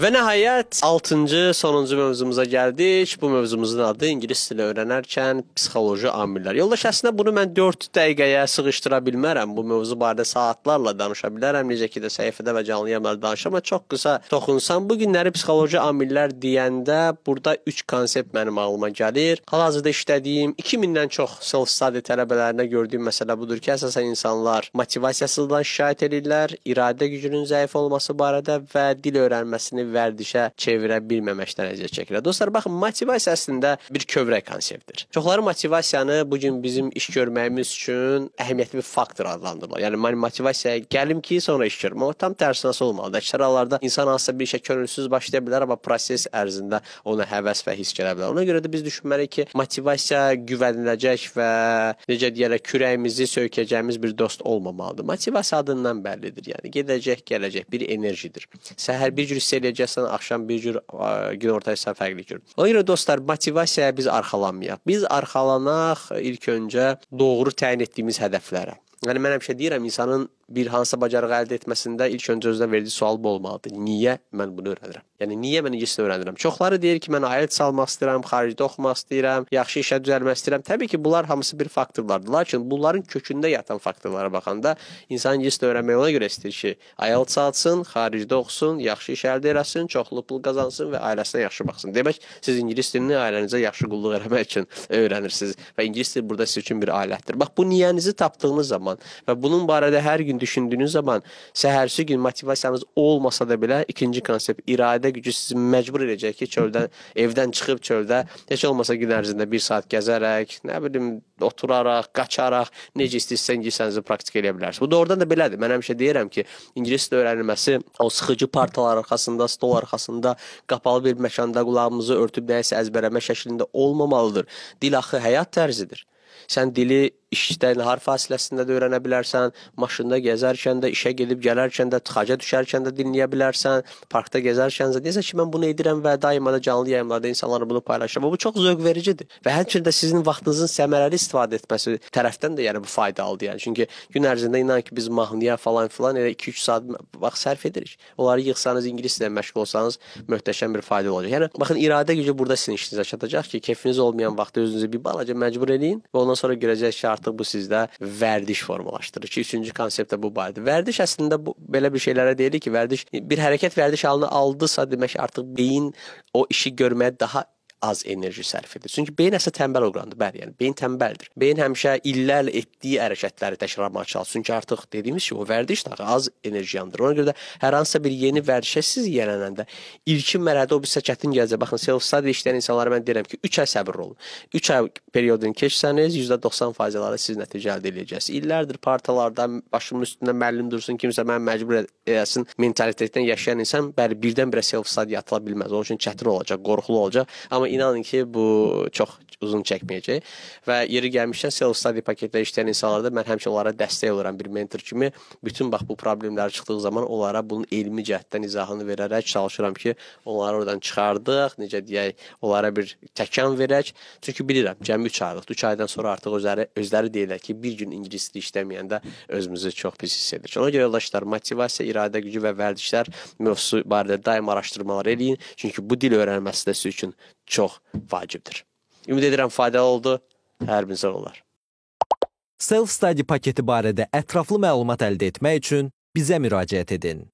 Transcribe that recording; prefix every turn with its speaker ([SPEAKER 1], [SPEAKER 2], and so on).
[SPEAKER 1] Və nəhayət 6-cı sonuncu mövzumuza gəldik. Bu mövzumuzun adı ingilis dili öyrənərkən psixoloji amillər. Yoldaş əslində bunu mən 4 dəqiqəyə sığışdıra bilmərəm. Bu mövzu barədə saatlarla danışa bilərəm. Necə ki də səhifədə və canlı yayımlarda danışıram, amma çox qısa toxunsam bu günləri psixoloji amillər deyəndə burada 3 konsept mənim ağlıma gəlir. Hal-hazırda işlədiyim 2000-dən çox self-study tələbələrinə gördüyüm məsələ budur ki, əsasən insanlar motivasiyasından şikayət edirlər, iradə gücünün zəif olması barədə və dil öyrənməsini vərdişə çevirə bilməmək dərəcəyə çəkilir. Dostlar, baxın, motivasiya əslində bir kövrək konseptdir. Çoxları motivasiyanı bu gün bizim iş görməyimiz üçün əhəmiyyətli bir faktor adlandırırlar. Yəni mən motivasiyaya gəlim ki, sonra iş görüm. Amma tam tərsinə olmalıdır. Əksər hallarda insan hansısa bir işə könülsüz başlaya bilər, amma proses ərzində ona həvəs və hiss gələ bilər. Ona görə də biz düşünməliyik ki, motivasiya güvəniləcək və necə deyərlər, kürəyimizi söykəcəyimiz bir dost olmamalıdır. Motivasiya adından bəllidir. Yəni gedəcək, gələcək bir enerjidir. Səhər bir cür hiss edəcək gəlsən axşam bir cür ə, gün orta hesab fərqli cür. Ona görə dostlar, motivasiyaya biz arxalanmayaq. Biz arxalanaq ilk öncə doğru təyin etdiyimiz hədəflərə. Yəni mən həmişə deyirəm, insanın bir hansısa bacarığı əldə etməsində ilk öncə özünə verdiyi sual bu olmalıdır. Niyə mən bunu öyrənirəm? Yəni niyə mən ingiliscə öyrənirəm? Çoxları deyir ki, mən IELTS almaq istəyirəm, xaricdə oxumaq istəyirəm, yaxşı işə düzəlmək istəyirəm. Təbii ki, bunlar hamısı bir faktorlardır. Lakin bunların kökündə yatan faktorlara baxanda insan ingiliscə öyrənməyə ona görə istəyir ki, IELTS alsın, xaricdə oxusun, yaxşı iş əldə eləsin, çoxlu pul qazansın və ailəsinə yaxşı baxsın. Demək, siz ingilis dilini ailənizə yaxşı qulluq eləmək üçün öyrənirsiniz və ingilis dili burada sizin üçün bir alətdir. Bax bu niyənizi tapdığınız zaman və bunun barədə hər gün gün düşündüyünüz zaman səhərsi gün motivasiyanız olmasa da belə ikinci konsept iradə gücü sizi məcbur edəcək ki, çöldən evdən çıxıb çöldə heç olmasa gün ərzində 1 saat gəzərək, nə bilim oturaraq, qaçaraq necə istəyirsə ingiliscənizi praktik eləyə bilərsiniz. Bu doğrudan da belədir. Mən həmişə deyirəm ki, ingilis dili öyrənilməsi o sıxıcı partalar arxasında, stol arxasında, qapalı bir məkanda qulağımızı örtüb nəyisə əzbərləmə şəklində olmamalıdır. Dil axı həyat tərzidir. Sən dili işdə nahar fasiləsində də öyrənə bilərsən, maşında gəzərkən də, işə gedib gələrkən də, tıxaca düşərkən də dinləyə bilərsən, parkda gəzərkən də. Necə ki mən bunu edirəm və daima da canlı yayımlarda insanlara bunu paylaşıram. Bu çox zövq vericidir və həmçinin də sizin vaxtınızın səmərəli istifadə etməsi tərəfdən də yəni bu faydalıdır. Yəni çünki gün ərzində inan ki biz mahnıya falan filan elə 2-3 saat vaxt sərf edirik. Onları yığsanız ingilis dilində məşğul olsanız möhtəşəm bir fayda olacaq. Yəni baxın iradə gücü burada sizin işinizə çatacaq ki, kefiniz olmayan vaxtda özünüzü bir balaca məcbur eləyin və ondan sonra görəcəksiniz ki, artıq bu sizdə vərdiş formalaşdırır ki, üçüncü konsept də bu barədə. Vərdiş əslində bu belə bir şeylərə deyilir ki, vərdiş bir hərəkət vərdiş halını aldısa demək artıq beyin o işi görməyə daha az enerji sərf edir. Çünki beyin əsas tənbəl orqandır, bəli, yəni beyin tənbəldir. Beyin həmişə illərlə etdiyi hərəkətləri təkrarlamağa çalışır. Çünki artıq dediyimiz kimi o vərdiş də az enerji yandırır. Ona görə də hər hansısa bir yeni vərdişə siz yiyələnəndə ilkin mərhələdə o bir çətin gələcək. Baxın, self study işləyən insanlara mən deyirəm ki, 3 ay səbir olun. 3 ay periodunu keçsəniz %90% ları siz nəticə əldə edəcəksiniz. İllərdir partalarda başımın üstündə müəllim dursun, kimsə məni məcbur eləsin mentalitetdən yaşayan insan bəli birdən-birə self study atıla bilməz. Onun üçün çətin olacaq, qorxulu olacaq. Amma inanın ki, bu çox uzun çəkməyəcək. Və yeri gəlmişkən self study paketləri işləyən insanlarda mən həmişə onlara dəstək oluram bir mentor kimi. Bütün bax bu problemlər çıxdığı zaman onlara bunun elmi cəhətdən izahını verərək çalışıram ki, onları oradan çıxardıq, necə deyək, onlara bir təkan verək. Çünki bilirəm, cəmi 3 aylıq, 3 aydan sonra artıq özləri özləri deyirlər ki, bir gün ingilis dili işləməyəndə özümüzü çox pis hiss edirik. Ona görə yoldaşlar, motivasiya, iradə gücü və vərdişlər mövzusu barədə daim araşdırmalar eləyin, çünki bu dil öyrənməsi də sizin üçün çox vacibdir. Ümid edirəm faydalı oldu. Hər birinizə olar. Self-study paketi barədə ətraflı məlumat əldə etmək üçün bizə müraciət edin.